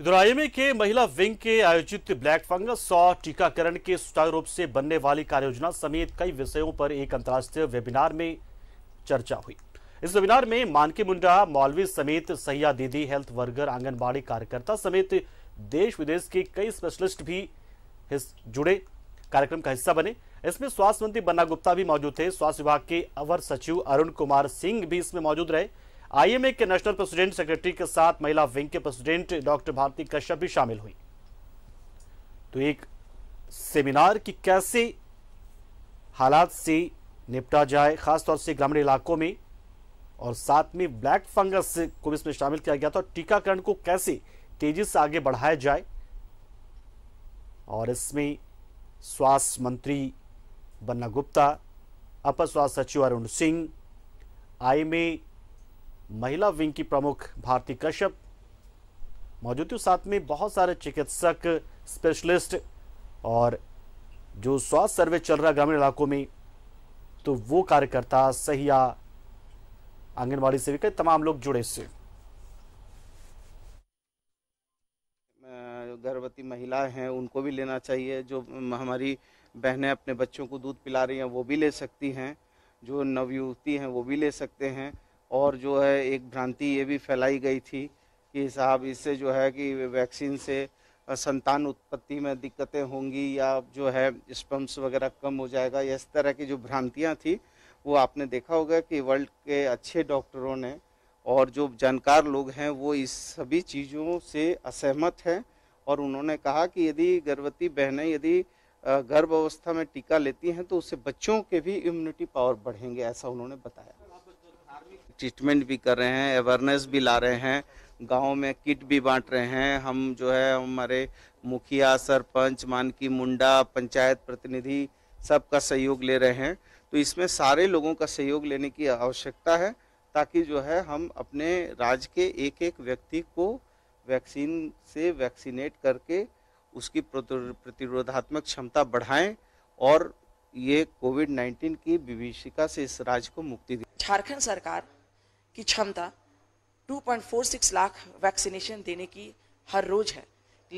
इधर आईएमए के महिला विंग के आयोजित ब्लैक फंगस सौ टीकाकरण के सुचारू रूप से बनने वाली कार्ययोजना समेत कई विषयों पर एक अंतर्राष्ट्रीय वेबिनार में चर्चा हुई इस वेबिनार में मानकी मुंडा मौलवी समेत सहिया दीदी हेल्थ वर्कर आंगनबाड़ी कार्यकर्ता समेत देश विदेश के कई स्पेशलिस्ट भी जुड़े कार्यक्रम का हिस्सा बने इसमें स्वास्थ्य मंत्री बन्ना गुप्ता भी मौजूद थे स्वास्थ्य विभाग के अवर सचिव अरुण कुमार सिंह भी इसमें मौजूद रहे आईएमए के नेशनल प्रेसिडेंट सेक्रेटरी के साथ महिला विंग के प्रेसिडेंट डॉक्टर भारती कश्यप भी शामिल हुई तो एक सेमिनार की कैसे हालात से निपटा जाए खासतौर से ग्रामीण इलाकों में और साथ में ब्लैक फंगस को भी इसमें शामिल किया गया था और टीकाकरण को कैसे तेजी से आगे बढ़ाया जाए और इसमें स्वास्थ्य मंत्री बन्ना गुप्ता अपर स्वास्थ्य सचिव अरुण सिंह आई में महिला विंग की प्रमुख भारती कश्यप मौजूद थी साथ में बहुत सारे चिकित्सक स्पेशलिस्ट और जो स्वास्थ्य सर्वे चल रहा ग्रामीण इलाकों में तो वो कार्यकर्ता सहिया आंगनबाड़ी सेविका तमाम लोग जुड़े इससे गर्भवती महिलाएं हैं उनको भी लेना चाहिए जो हमारी बहनें अपने बच्चों को दूध पिला रही हैं वो भी ले सकती हैं जो नवयुवती हैं वो भी ले सकते हैं और जो है एक भ्रांति ये भी फैलाई गई थी कि साहब इससे जो है कि वैक्सीन से संतान उत्पत्ति में दिक्कतें होंगी या जो है स्पम्स वगैरह कम हो जाएगा या इस तरह की जो भ्रांतियाँ थी वो आपने देखा होगा कि वर्ल्ड के अच्छे डॉक्टरों ने और जो जानकार लोग हैं वो इस सभी चीज़ों से असहमत हैं और उन्होंने कहा कि यदि गर्भवती बहनें यदि गर्भ अवस्था में टीका लेती हैं तो उससे बच्चों के भी इम्यूनिटी पावर बढ़ेंगे ऐसा उन्होंने बताया ट्रीटमेंट भी कर रहे हैं अवेयरनेस भी ला रहे हैं गाँव में किट भी बांट रहे हैं हम जो है हमारे मुखिया सरपंच मानकी मुंडा पंचायत प्रतिनिधि सबका सहयोग ले रहे हैं तो इसमें सारे लोगों का सहयोग लेने की आवश्यकता है ताकि जो है हम अपने राज्य के एक एक व्यक्ति को वैक्सीन से वैक्सीनेट करके उसकी प्रतिरोधात्मक क्षमता बढ़ाएं और ये कोविड 19 की विभीषिका से इस राज्य को मुक्ति दी झारखंड सरकार की क्षमता 2.46 लाख वैक्सीनेशन देने की हर रोज है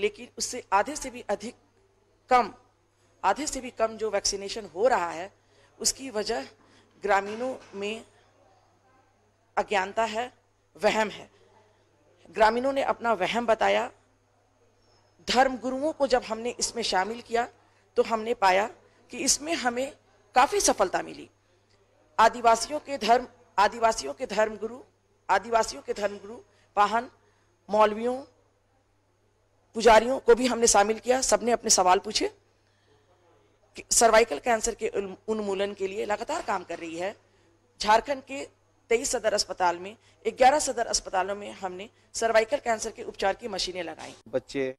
लेकिन उससे आधे से भी अधिक कम आधे से भी कम जो वैक्सीनेशन हो रहा है उसकी वजह ग्रामीणों में अज्ञानता है वहम है ग्रामीणों ने अपना वहम बताया धर्म गुरुओं को जब हमने इसमें शामिल किया तो हमने पाया कि इसमें हमें काफ़ी सफलता मिली आदिवासियों के धर्म आदिवासियों के धर्मगुरु आदिवासियों के धर्मगुरु पाहन मौलवियों पुजारियों को भी हमने शामिल किया सबने अपने सवाल पूछे सर्वाइकल कैंसर के उन्मूलन के लिए लगातार काम कर रही है झारखंड के तेईस सदर अस्पताल में ग्यारह सदर अस्पतालों में हमने सर्वाइकल कैंसर के उपचार की मशीनें लगाई बच्चे